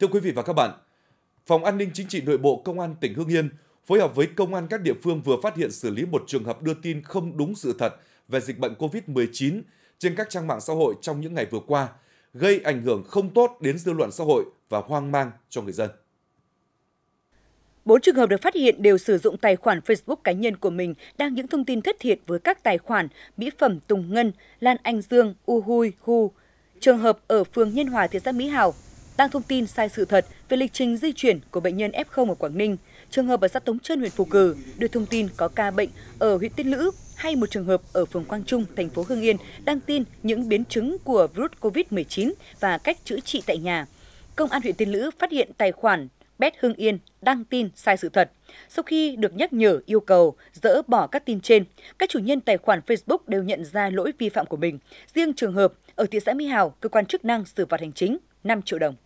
Thưa quý vị và các bạn, Phòng An ninh Chính trị Nội bộ Công an tỉnh hương Yên phối hợp với công an các địa phương vừa phát hiện xử lý một trường hợp đưa tin không đúng sự thật về dịch bệnh COVID-19 trên các trang mạng xã hội trong những ngày vừa qua, gây ảnh hưởng không tốt đến dư luận xã hội và hoang mang cho người dân. Bốn trường hợp được phát hiện đều sử dụng tài khoản Facebook cá nhân của mình đăng những thông tin thất thiệt với các tài khoản Mỹ Phẩm Tùng Ngân, Lan Anh Dương, U Hui Hu. Trường hợp ở phường Nhân Hòa, thị xã Mỹ Hào, đang thông tin sai sự thật về lịch trình di chuyển của bệnh nhân F0 ở Quảng Ninh. Trường hợp ở xã Tống Trân, huyện Phù Cử đưa thông tin có ca bệnh ở huyện Tiên Lữ hay một trường hợp ở phường Quang Trung, thành phố Hưng Yên đăng tin những biến chứng của virus COVID-19 và cách chữa trị tại nhà. Công an huyện Tiên Lữ phát hiện tài khoản Bet Hưng Yên đăng tin sai sự thật. Sau khi được nhắc nhở yêu cầu dỡ bỏ các tin trên, các chủ nhân tài khoản Facebook đều nhận ra lỗi vi phạm của mình. Riêng trường hợp ở thị xã Mỹ Hào, cơ quan chức năng xử phạt hành chính 5 triệu đồng.